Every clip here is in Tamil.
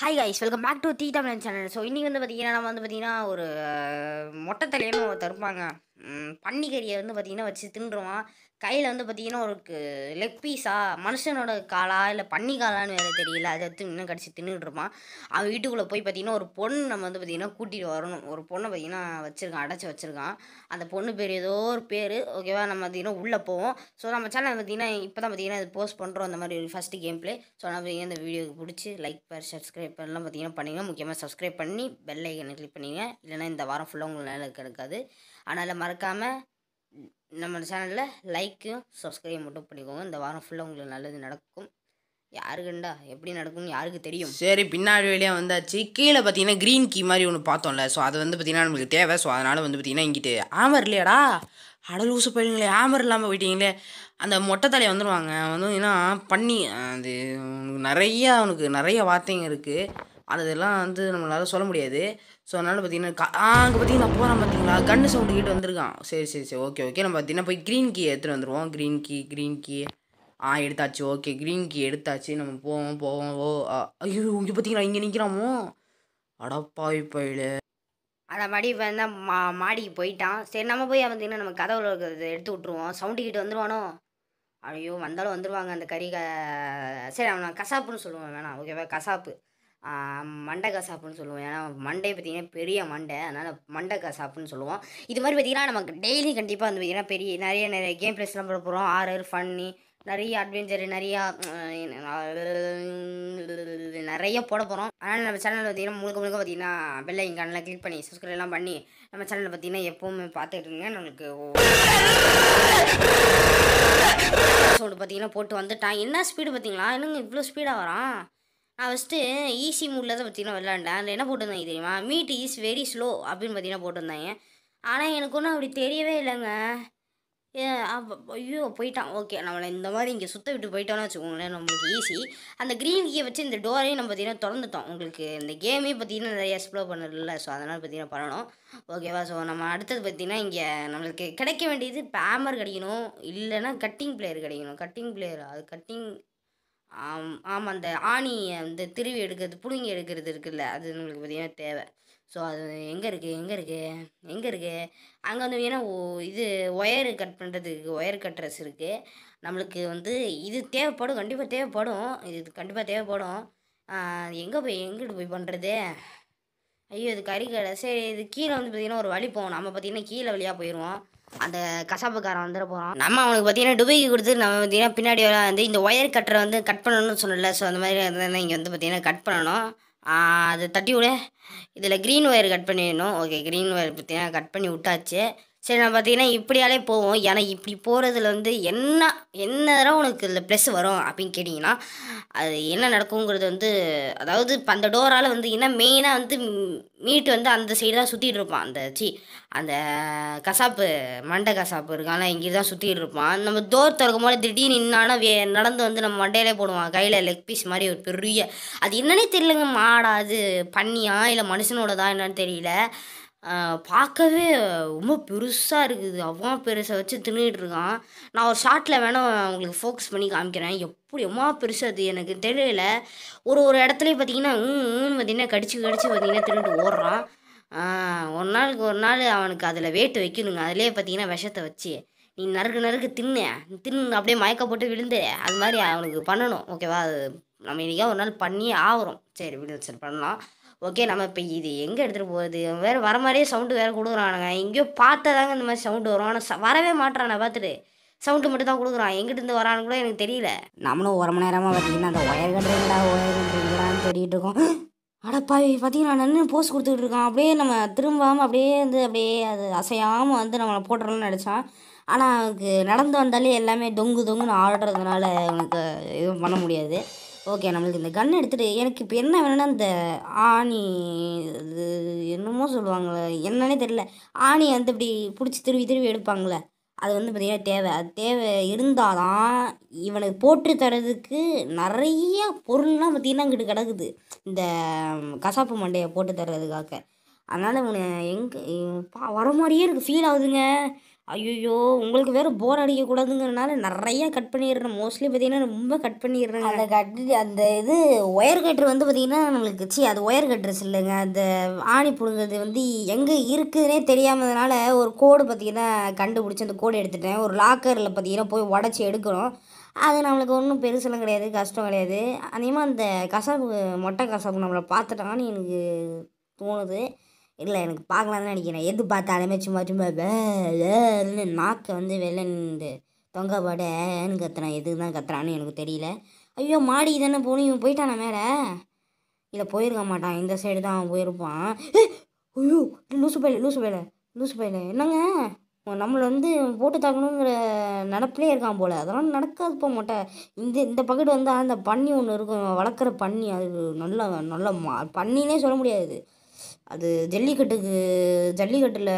hi guys welcome back to the Tamilan channel so இன்றைக்கி வந்து பார்த்தீங்கன்னா நம்ம வந்து பார்த்திங்கன்னா ஒரு மொட்டை தலையன்னு தருப்பாங்க பன்னிக்கறியை வந்து பார்த்திங்கன்னா வச்சு தின்றுவான் கையில் வந்து பார்த்தீங்கன்னா ஒரு லெக் பீஸா மனுஷனோட காலா இல்லை பன்னி காலான்னு வேறு தெரியல அதை எடுத்து இன்னும் கடிச்சு தின்னுட்டுருப்பான் அவன் வீட்டுக்குள்ளே போய் பார்த்தீங்கன்னா ஒரு பொண்ணு நம்ம வந்து பார்த்திங்கன்னா கூட்டிகிட்டு வரணும் ஒரு பொண்ணை பார்த்திங்கன்னா வச்சுருக்கான் அடைச்சி வச்சுருக்கான் அந்த பொண்ணு பேர் ஏதோ ஒரு பேர் ஓகேவா நம்ம பார்த்திங்கன்னா உள்ளே போவோம் ஸோ நம்ம சேனல் பார்த்திங்கன்னா இப்போ தான் பார்த்திங்கன்னா இது போஸ்ட் பண்ணுறோம் அந்த மாதிரி ஒரு ஃபஸ்ட்டு கேம் ப்ளே ஸோ நான் பார்த்திங்கன்னா இந்த வீடியோக்கு பிடிச்சி லைக் பேர் சப்ஸ்கிரைப் எல்லாம் பார்த்திங்கன்னா பண்ணிங்கன்னா முக்கியமாக சப்ஸ்கிரைப் பண்ணி பெல் ஐக்கனை கிளிக் பண்ணிங்க இல்லைனா இந்த வாரம் ஃபுல்லாக உங்களுக்கு நல்லா கிடைக்காது அதனால் மறக்காமல் நம்ம சேனலில் லைக்கும் சப்ஸ்கிரைப் மட்டும் பண்ணிக்கோங்க இந்த வாரம் ஃபுல்லாக உங்களுக்கு நல்லது நடக்கும் யாருக்குண்டா எப்படி நடக்கும்னு யாருக்கு தெரியும் சரி பின்னாடி வழியாக வந்தாச்சு கீழே பார்த்தீங்கன்னா க்ரீன் கீ மாதிரி ஒன்று பார்த்தோம்ல ஸோ அது வந்து பார்த்தீங்கன்னா நம்மளுக்கு தேவை ஸோ அதனால் வந்து பார்த்தீங்கன்னா இங்கிட்டு ஆமர் இல்லையாடா அடல் ஊசு போயிடுங்களே ஆமர் இல்லாமல் போயிட்டீங்களே அந்த மொட்டை தலையை வந்துடுவாங்க வந்து ஏன்னா பண்ணி அது நிறையா அவனுக்கு நிறைய வார்த்தைங்க இருக்குது ஆனால் இதெல்லாம் வந்து நம்மளால் சொல்ல முடியாது ஸோ அதனால் பார்த்தீங்கன்னா கா அங்கே பார்த்தீங்கன்னா போகிறான் பார்த்தீங்களா கன்று சவுண்டு கிட்ட வந்திருக்கான் சரி சரி சரி ஓகே ஓகே நம்ம பார்த்தீங்கன்னா போய் க்ரீன் கீ எடுத்துகிட்டு வந்துடுவோம் க்ரீன் கீ க்ரீன் கீ ஆ எடுத்தாச்சு ஓகே க்ரீன் கீ எடுத்தாச்சு நம்ம போவோம் போவோம் ஓ ஐயோ இங்கே பார்த்தீங்களா இங்கே நிற்கிறாமோ அடப்பாவி பயில அடபாடி இப்போ வந்து மா மாடிக்கு போயிட்டான் சரி நம்ம போய் பார்த்தீங்கன்னா நம்ம கதவுல இருக்கிறத எடுத்து விட்ருவோம் சவுண்டு கிட்ட வந்துடுவானோ ஐயோ வந்தாலும் வந்துடுவாங்க அந்த கறி க சரி அவன் கசாப்புன்னு சொல்லுவேன் வேணாம் ஓகேவா கசாப்பு மண்டை கசாப்புன்னு சொல்லுவோம் ஏன்னா மண்டை பார்த்திங்கன்னா பெரிய மண்டை அதனால் மண்டை கசாப்புன்னு சொல்லுவோம் இது மாதிரி பார்த்திங்கன்னா நமக்கு டெய்லி கண்டிப்பாக வந்து பார்த்திங்கன்னா பெரிய நிறைய நிறைய கேம் ப்ளேஸ்லாம் போட போகிறோம் ஆறு ஃபன்னி நிறைய அட்வென்ச்சர் நிறையா நிறைய போட போகிறோம் ஆனால் நம்ம சேனலில் பார்த்திங்கன்னா முழுக்க முழுக்க பார்த்திங்கன்னா இங்கே இங்கானலாம் கிளிக் பண்ணி சப்ஸ்கிரைப் எல்லாம் பண்ணி நம்ம சேனலில் பார்த்திங்கன்னா எப்போவுமே பார்த்துட்டு இருங்க நம்மளுக்கு எபிசோடு பார்த்தீங்கன்னா போட்டு வந்துட்டான் என்ன ஸ்பீடு பார்த்தீங்களா என்னங்க இவ்வளோ ஸ்பீடாக வரான் நான் ஃபஸ்ட்டு ஈஸி மூடில் தான் பார்த்திங்கன்னா விளாண்டேன் அதில் என்ன போட்டிருந்தாங்க தெரியுமா மீட் இஸ் வெரி ஸ்லோ அப்படின்னு பார்த்தீங்கன்னா போட்டிருந்தாங்க ஆனால் எனக்கு ஒன்றும் அப்படி தெரியவே இல்லைங்க ஐயோ போயிட்டான் ஓகே நம்மளை இந்த மாதிரி இங்கே சுத்த விட்டு போயிட்டோன்னு வச்சுக்கோங்களேன் நம்மளுக்கு ஈஸி அந்த க்ரீன் கீயை வச்சு இந்த டோரையும் நம்ம பார்த்தீங்கன்னா திறந்துட்டோம் உங்களுக்கு இந்த கேமே பார்த்தீங்கன்னா நிறைய எக்ஸ்ப்ளோர் பண்ணல ஸோ அதனால் பார்த்தீங்கன்னா பண்ணணும் ஓகேவா ஸோ நம்ம அடுத்தது பார்த்திங்கன்னா இங்கே நம்மளுக்கு கிடைக்க வேண்டியது பேமர் கிடைக்கணும் இல்லைன்னா கட்டிங் பிளேயர் கிடைக்கணும் கட்டிங் பிளேயர் அது கட்டிங் ஆம் ஆமாம் அந்த ஆணியை அந்த திருவி எடுக்கிறது பிடுங்கி எடுக்கிறது இருக்குல்ல அது நம்மளுக்கு பார்த்திங்கன்னா தேவை ஸோ அது எங்கே இருக்குது எங்கே இருக்குது எங்கே இருக்குது அங்கே வந்து ஏன்னா இது ஒயரு கட் பண்ணுறதுக்கு ஒயர் கட்ரஸ் இருக்குது நம்மளுக்கு வந்து இது தேவைப்படும் கண்டிப்பாக தேவைப்படும் இது கண்டிப்பாக தேவைப்படும் எங்கே போய் எங்கிட்டு போய் பண்ணுறது ஐயோ இது கறிக்கடை சரி இது கீழே வந்து பார்த்திங்கன்னா ஒரு வழி போகும் நம்ம பார்த்திங்கன்னா கீழே வழியாக போயிடுவோம் அந்த கசாப்புக்காரன் வந்துட போகிறான் நம்ம அவனுக்கு பார்த்தீங்கன்னா டுபைக்கு கொடுத்து நம்ம பார்த்தீங்கன்னா பின்னாடி வந்து இந்த ஒயர் கட்டரை வந்து கட் பண்ணணும்னு சொன்னல ஸோ அந்த மாதிரி இருந்தால் இங்கே வந்து பார்த்தீங்கன்னா கட் பண்ணணும் அதை தட்டி விட இதில் க்ரீன் ஒயர் கட் பண்ணிடணும் ஓகே க்ரீன் ஒயர் பார்த்தீங்கன்னா கட் பண்ணி விட்டாச்சு சரி நான் பார்த்தீங்கன்னா இப்படியாலே போவோம் ஏன்னா இப்படி போகிறதுல வந்து என்ன என்ன தடவை உனக்கு இதில் ப்ளஸ் வரும் அப்படின்னு கேட்டிங்கன்னா அது என்ன நடக்குங்கிறது வந்து அதாவது இப்போ அந்த டோரால் வந்து என்ன மெயினாக வந்து மீட்டு வந்து அந்த சைடு தான் சுற்றிட்டு இருப்பான் அந்த சி அந்த கசாப்பு மண்டை கசாப்பு இருக்கான்ல இங்கே தான் சுற்றிட்டு இருப்பான் நம்ம டோர் திறக்கும் போது திடீர்னு நின்னானா வே நடந்து வந்து நம்ம மண்டையிலே போடுவான் கையில் லெக் பீஸ் மாதிரி ஒரு பெரிய அது என்னன்னே தெரியலங்க மாடா அது பண்ணியா இல்லை மனுஷனோட தான் என்னன்னு தெரியல பார்க்கவே ரொம்ப பெருசாக இருக்குது அவ்வளோ பெருசை வச்சு தின்னுட்டு இருக்கான் நான் ஒரு ஷார்ட்டில் வேணால் உங்களுக்கு ஃபோக்கஸ் பண்ணி காமிக்கிறேன் எப்படி அம்மா பெருசு அது எனக்கு தெரியல ஒரு ஒரு இடத்துலையும் பார்த்தீங்கன்னா ஊன்னு பார்த்தீங்கன்னா கடிச்சு கடிச்சு பார்த்தீங்கன்னா தின்னுட்டு ஓடுறான் ஒரு நாளுக்கு ஒரு நாள் அவனுக்கு அதில் வேட்டு வைக்கணுங்க அதிலே பார்த்தீங்கன்னா விஷத்தை வச்சு நீ நறுக்கு நறுக்கு தின்னு தின்னு அப்படியே மயக்க போட்டு விழுந்து அது மாதிரி அவனுக்கு பண்ணணும் ஓகேவா அது நம்ம இன்றைக்கா ஒரு நாள் பண்ணியே ஆகிறோம் சரி விடு சரி பண்ணலாம் ஓகே நம்ம இப்போ இது எங்கே எடுத்துகிட்டு போகிறது வேறு வர மாதிரியே சவுண்டு வேறு கொடுக்குறானுங்க எங்கேயோ பார்த்தா தாங்க இந்த மாதிரி சவுண்டு வரும் ஆனால் ச வரவே மாட்டான பார்த்துட்டு சவுண்டு மட்டும் தான் கொடுக்குறான் எங்கிட்டருந்து வரானு கூட எனக்கு தெரியல நம்மளும் ஒரு மணி நேரமாக பார்த்தீங்கன்னா அந்த ஒயர் கட்டுறீங்களா ஒயர் கட்டுறீங்களான்னு தேடிட்டு இருக்கோம் அடப்பாவி பார்த்தீங்கன்னா நின்று போஸ் கொடுத்துக்கிட்டு இருக்கான் அப்படியே நம்ம திரும்பாமல் அப்படியே வந்து அப்படியே அது அசையாமல் வந்து நம்மளை போட்டுறோம்னு நினச்சான் ஆனால் அவனுக்கு நடந்து வந்தாலே எல்லாமே தொங்கு தொங்குன்னு ஆடுறதுனால அவனுக்கு எதுவும் பண்ண முடியாது ஓகே நம்மளுக்கு இந்த கன் எடுத்துகிட்டு எனக்கு இப்போ என்ன வேணும்னா இந்த ஆணி இது என்னமோ சொல்லுவாங்களே என்னன்னே தெரில ஆணி வந்து இப்படி பிடிச்சி திருவி திருவி எடுப்பாங்களே அது வந்து பார்த்திங்கன்னா தேவை அது தேவை இருந்தால் தான் இவனுக்கு போட்டு தரதுக்கு நிறைய பொருள்லாம் பார்த்திங்கன்னா இங்கிட்டு கிடக்குது இந்த கசாப்பு மண்டையை போட்டு தர்றதுக்காக அதனால் இவனை எங்கே பா வர மாதிரியே இருக்குது ஃபீல் ஆகுதுங்க ஐயோ உங்களுக்கு வேறு போர் அடிக்கக்கூடாதுங்கிறனால நிறையா கட் பண்ணிடுறேன் மோஸ்ட்லி பார்த்தீங்கன்னா ரொம்ப கட் பண்ணிடுறேன் அந்த கட் அந்த இது ஒயர் கட்டர் வந்து பார்த்திங்கன்னா நம்மளுக்கு சி அது ஒயர் கட்டர்ஸ் இல்லைங்க அந்த ஆணி பிடுங்கிறது வந்து எங்கே இருக்குதுன்னே தெரியாமதுனால ஒரு கோடு பார்த்திங்கன்னா கண்டுபிடிச்சி அந்த கோடு எடுத்துட்டேன் ஒரு லாக்கரில் பார்த்திங்கன்னா போய் உடச்சி எடுக்கிறோம் அது நம்மளுக்கு ஒன்றும் பெருசெல்லாம் கிடையாது கஷ்டம் கிடையாது அதேமாதிரி அந்த கசாப்பு மொட்டை கசாப்பு நம்மளை பார்த்துட்டாங்கன்னு எனக்கு தோணுது இல்லை எனக்கு பார்க்கலான்னு நினைக்கிறேன் எது பார்த்தாலுமே சும்மா சும்மா வேன்னு நாக்கை வந்து வெளில நின்று தொங்க போட ஏன்னு கத்துறான் எதுக்கு தான் கத்துறான்னு எனக்கு தெரியல ஐயோ மாடி தானே போகணும் இவன் போயிட்டானா மேலே இல்லை போயிருக்க மாட்டான் இந்த சைடு தான் அவன் போயிருப்பான் ஐயோ லூசு பையில லூசு பையில லூசு பையில என்னங்க நம்மளை வந்து போட்டு தாக்கணுங்கிற நினப்பிலே இருக்கான் போல் அதெல்லாம் நடக்காது போக மாட்டேன் இந்த இந்த பக்கெட் வந்து அந்த பன்னி ஒன்று இருக்கும் வளர்க்குற பன்னி அது நல்ல நல்ல மா பன்னினே சொல்ல முடியாது அது ஜல்லிக்கட்டுக்கு ஜல்லிக்கட்டில்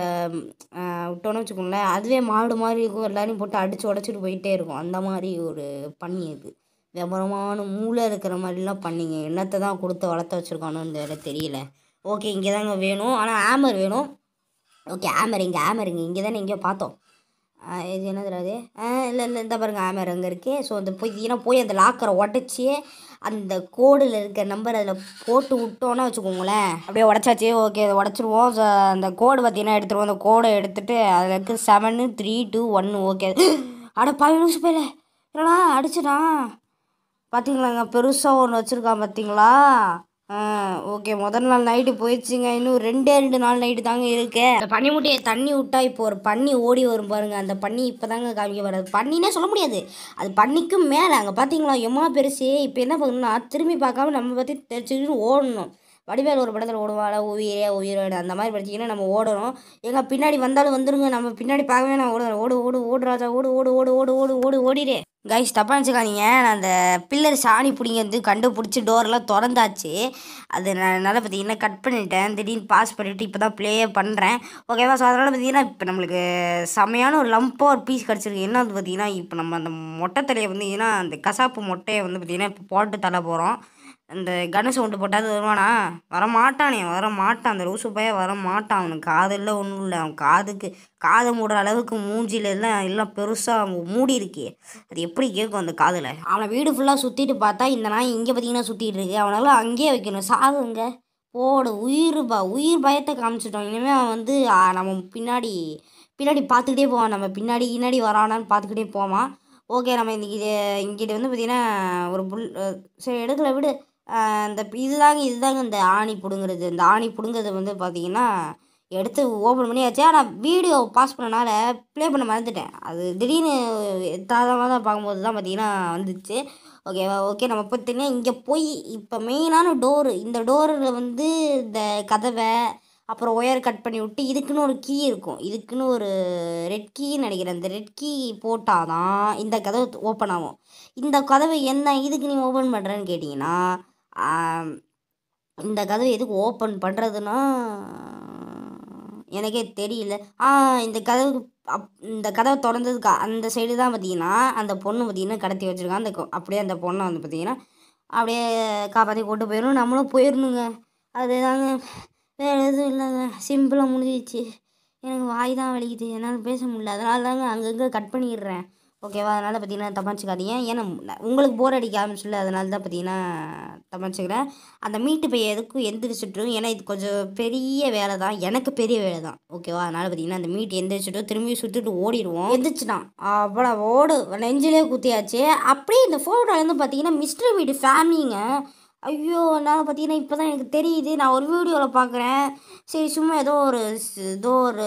விட்டோன்னு வச்சுக்கோங்களேன் அதுவே மாடு மாதிரி இருக்கும் எல்லோரையும் போட்டு அடித்து உடச்சிட்டு போயிட்டே இருக்கும் அந்த மாதிரி ஒரு பண்ணி அது வியாபாரமான மூளை இருக்கிற மாதிரிலாம் பண்ணிங்க என்னத்தை தான் கொடுத்து வளர்த்து வச்சுருக்கானோன்னு வேறு தெரியல ஓகே இங்கே தாங்க வேணும் ஆனால் ஆமர் வேணும் ஓகே ஆமர் இங்கே ஆமர் இங்கே இங்கே தானே எங்கேயோ பார்த்தோம் இது என்னது அது இல்லை இல்லை இந்த பாருங்கள் ஆமர் அங்கே இருக்கு ஸோ அந்த போய் ஏன்னா போய் அந்த லாக்கரை உடச்சி அந்த கோடில் இருக்கிற நம்பர் அதில் போட்டு விட்டோன்னா வச்சுக்கோங்களேன் அப்படியே உடச்சாச்சு ஓகே அதை உடச்சிருவோம் ஸோ அந்த கோடு பார்த்தீங்கன்னா எடுத்துருவோம் அந்த கோடை எடுத்துகிட்டு அதில் இருக்கு செவனு த்ரீ டூ ஒன்று ஓகே அட நிமிஷம் போயில என்னடா அடிச்சிட்டான் பார்த்தீங்களாங்க பெருசாக ஒன்று வச்சுருக்கான் பார்த்தீங்களா ஓகே முதல் நாள் நைட்டு போயிடுச்சுங்க இன்னும் ரெண்டே ரெண்டு நாள் நைட்டு தாங்க இருக்கு அந்த பனிமூட்டையை தண்ணி விட்டா இப்போ ஒரு பன்னி ஓடி வரும் பாருங்க அந்த பன்னி இப்போ தாங்க காமிக்க வராது பண்ணினே சொல்ல முடியாது அது பன்னிக்கும் மேலே அங்கே பார்த்தீங்களா எம்மா பெருசு இப்போ என்ன பண்ணணும்னா திரும்பி பார்க்காம நம்ம பற்றி தெரிஞ்சுக்கிட்டு ஓடணும் வடிவேல் ஒரு படத்தில் ஓடுவாள உயிரே உயிரோடு அந்த மாதிரி படிச்சிங்கன்னா நம்ம ஓடணும் எங்கள் பின்னாடி வந்தாலும் வந்துடுங்க நம்ம பின்னாடி பார்க்கவே நான் ஓடுற ஓடு ஓடு ஓடு ராஜா ஓடு ஓடு ஓடு ஓடு ஓடு ஓடு ஓடிடே கைஸ் தப்பாக நினச்சிக்காதீங்க நான் அந்த பில்லர் சாணி வந்து கண்டுபிடிச்சி டோரெலாம் திறந்தாச்சு அது நான் என்னால் பார்த்தீங்கன்னா கட் பண்ணிட்டேன் திடீர்னு பாஸ் பண்ணிவிட்டு இப்போ தான் ப்ளேயே பண்ணுறேன் ஓகேவா ஸோ அதனால் பார்த்தீங்கன்னா இப்போ நம்மளுக்கு செமையான ஒரு லம்பாக ஒரு பீஸ் கிடச்சிருக்கு என்ன வந்து பார்த்தீங்கன்னா இப்போ நம்ம அந்த மொட்டை தலையை வந்து அந்த கசாப்பு மொட்டையை வந்து பார்த்திங்கன்னா இப்போ போட்டு தலை போகிறோம் அந்த கன சவுண்டு போட்டாவது வருவானா வரமாட்டானே மாட்டான் அந்த லூசு வர வரமாட்டான் அவனுக்கு காதெல்லாம் ஒன்றும் இல்லை அவன் காதுக்கு காதை மூடுற அளவுக்கு மூஞ்சில எல்லாம் எல்லாம் பெருசாக மூடி இருக்கே அது எப்படி கேட்கும் அந்த காதில் அவனை வீடு ஃபுல்லாக சுற்றிட்டு பார்த்தா இந்த நாய் இங்கே பார்த்தீங்கன்னா சுற்றிட்டு இருக்கு அவனால அங்கேயே வைக்கணும் சாகுங்க போடு உயிர் பா உயிர் பயத்தை காமிச்சிட்டோம் இனிமேல் அவன் வந்து நம்ம பின்னாடி பின்னாடி பார்த்துக்கிட்டே போவான் நம்ம பின்னாடி பின்னாடி வரானான்னு பார்த்துக்கிட்டே போவான் ஓகே நம்ம இன்னைக்கு இங்கிட்ட வந்து பார்த்திங்கன்னா ஒரு புல் சரி எடுக்கல விடு இந்த இதுதாங்க இதுதாங்க இந்த ஆணி பிடுங்குறது இந்த ஆணி பிடுங்குறது வந்து பார்த்தீங்கன்னா எடுத்து ஓப்பன் பண்ணியாச்சு ஆனால் வீடியோ பாஸ் பண்ணனால ப்ளே பண்ண மறந்துட்டேன் அது திடீர்னு தாதமாக தான் பார்க்கும்போது தான் பார்த்திங்கன்னா வந்துச்சு ஓகேவா ஓகே நம்ம பார்த்தீங்கன்னா இங்கே போய் இப்போ மெயினான டோரு இந்த டோரில் வந்து இந்த கதவை அப்புறம் ஒயர் கட் பண்ணி விட்டு இதுக்குன்னு ஒரு கீ இருக்கும் இதுக்குன்னு ஒரு ரெட் கீன்னு நினைக்கிறேன் அந்த ரெட் கீ போட்டால் தான் இந்த கதவு ஓப்பன் ஆகும் இந்த கதவை என்ன இதுக்கு நீ ஓப்பன் பண்ணுறேன்னு கேட்டிங்கன்னா இந்த கதவை எதுக்கு ஓப்பன் பண்ணுறதுன்னா எனக்கே தெரியல ஆ இந்த கதவு அப் இந்த கதவை திறந்ததுக்கு அந்த சைடு தான் பார்த்தீங்கன்னா அந்த பொண்ணு பார்த்திங்கன்னா கடத்தி வச்சுருக்கான் அந்த அப்படியே அந்த பொண்ணை வந்து பார்த்திங்கன்னா அப்படியே காப்பாற்றி கொண்டு போயிடும் நம்மளும் போயிடணுங்க அது தாங்க வேறு எதுவும் இல்லைங்க சிம்பிளாக முடிஞ்சிச்சு எனக்கு வாய் தான் வலிக்குது என்னால் பேச முடியல அதனால தாங்க அங்கங்கே கட் பண்ணிடுறேன் ஓகேவா அதனால் பார்த்தீங்கன்னா தமாச்சிக்காதீங்க ஏன்னா உங்களுக்கு போர் அடிக்க ஆரம்பிச்சில்ல அதனால தான் பார்த்தீங்கன்னா தமாச்சிக்கிறேன் அந்த மீட்டு பைய எதுக்கும் எந்திரிச்சிட்ரும் ஏன்னா இது கொஞ்சம் பெரிய வேலை தான் எனக்கு பெரிய வேலை தான் ஓகேவா அதனால் பார்த்தீங்கன்னா அந்த மீட்டு எந்திரிச்சிட்டோம் திரும்பி சுற்றிட்டு ஓடிடுவோம் எந்திரிச்சிட்டான் அவ்வளோ ஓடு நெஞ்சிலே குத்தியாச்சு அப்படியே இந்த ஃபோட்டோலேருந்து பார்த்தீங்கன்னா மிஸ்டர் மீட்டு ஃபேமிலிங்க ஐயோ நான் பார்த்தீங்கன்னா இப்போ தான் எனக்கு தெரியுது நான் ஒரு வீடியோவில் பார்க்குறேன் சரி சும்மா ஏதோ ஒரு ஏதோ ஒரு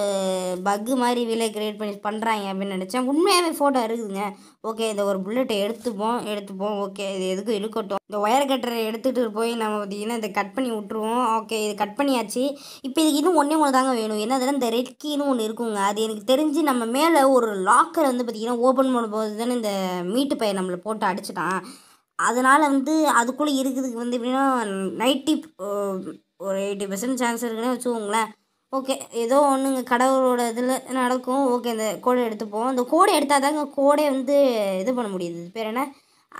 பக்கு மாதிரி விலை கிரியேட் பண்ணி பண்ணுறாங்க அப்படின்னு நினச்சேன் உண்மையாகவே ஃபோட்டோ இருக்குதுங்க ஓகே இந்த ஒரு புல்லெட்டை எடுத்துப்போம் எடுத்துப்போம் ஓகே இது எதுக்கும் இருக்கட்டும் இந்த ஒயர் கட்டரை எடுத்துகிட்டு போய் நம்ம பார்த்திங்கன்னா இதை கட் பண்ணி விட்ருவோம் ஓகே இது கட் பண்ணியாச்சு இப்போ இதுக்கு இன்னும் ஒன்றே ஒன்று தாங்க வேணும் ஏன்னா அதெல்லாம் இந்த ரெட் கீன்னு ஒன்று இருக்குங்க அது எனக்கு தெரிஞ்சு நம்ம மேலே ஒரு லாக்கர் வந்து பார்த்திங்கன்னா ஓப்பன் பண்ணும்போது தானே இந்த மீட்டு பையன் நம்மளை போட்டு அடிச்சிட்டான் அதனால் வந்து அதுக்குள்ளே இருக்கிறதுக்கு வந்து எப்படின்னா நைட்டி ஒரு எயிட்டி பர்சன்ட் சான்ஸ் இருக்குன்னு வச்சுக்கோங்களேன் ஓகே ஏதோ ஒன்றுங்க கடவுளோட இதில் நடக்கும் ஓகே இந்த கோடை எடுத்துப்போம் இந்த கோடை எடுத்தால் தாங்க கோடை வந்து இது பண்ண முடியுது பேர் என்ன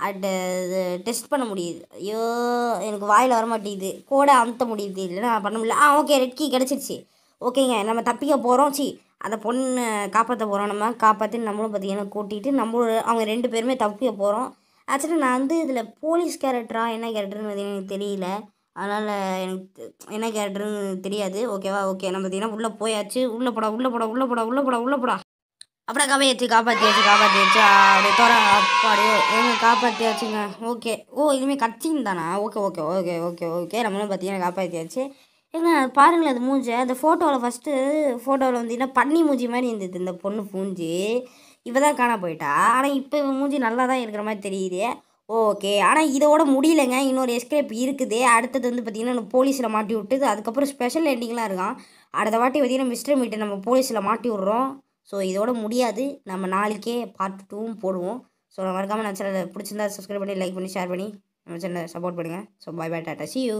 அட் இது டெஸ்ட் பண்ண முடியுது ஐயோ எனக்கு வாயில் வர மாட்டேங்குது கோடை அமுத்த முடியுது இல்லைன்னா பண்ண முடியல ஆ ஓகே ரெட் கீ கிடச்சிருச்சு ஓகேங்க நம்ம தப்பிக்க போகிறோம் சி அந்த பொண்ணு காப்பாற்ற போகிறோம் நம்ம காப்பாற்றி நம்மளும் பார்த்திங்கன்னா கூட்டிகிட்டு நம்மளோட அவங்க ரெண்டு பேருமே தப்பிக்க போகிறோம் ஆக்சுவலாக நான் வந்து இதில் போலீஸ் கேரக்டரா என்ன கேரக்டர்னு எனக்கு தெரியல அதனால் எனக்கு என்ன கேரக்டர்னு தெரியாது ஓகேவா ஓகே நம்ம பார்த்தீங்கன்னா உள்ளே போயாச்சு உள்ளே போடா உள்ளே போடா உள்ளே போடா உள்ளே போடா உள்ளே போடா அப்புறம் கவையாச்சு காப்பாற்றியாச்சு காப்பாற்றியாச்சு அப்படி தோற அப்பாடியோ எங்க காப்பாற்றியாச்சுங்க ஓகே ஓ இதுவுமே கட்சிங் தானா okay okay okay okay okay நம்மளும் பார்த்தீங்கன்னா காப்பாற்றியாச்சு ஏங்க பாருங்களேன் அது மூஞ்சை அந்த ஃபோட்டோவில் ஃபஸ்ட்டு ஃபோட்டோவில் வந்தீங்கன்னா பன்னி மூஞ்சி மாதிரி இருந்தது இந்த பொண்ணு பூஞ்சி இவ தான் காணா போயிட்டா ஆனால் இப்போ இவன் மூஞ்சி நல்லா தான் இருக்கிற மாதிரி தெரியுது ஓகே ஆனால் இதோட முடியலைங்க இன்னொரு எஸ்கேப் இருக்குது அடுத்தது வந்து பார்த்திங்கன்னா போலீஸில் மாட்டி விட்டுது அதுக்கப்புறம் ஸ்பெஷல் எண்டிங்லாம் இருக்கான் அடுத்த வாட்டி பார்த்திங்கன்னா மிஸ்டர் மீட்டை நம்ம போலீஸில் மாட்டி விட்றோம் ஸோ இதோட முடியாது நம்ம நாளைக்கே பார்ட் டூவும் போடுவோம் ஸோ மறக்காமல் நான் சில பிடிச்சிருந்தா சப்ஸ்கிரைப் பண்ணி லைக் பண்ணி ஷேர் பண்ணி நம்ம சேனலை சப்போர்ட் பண்ணுங்கள் so bye bye tata see you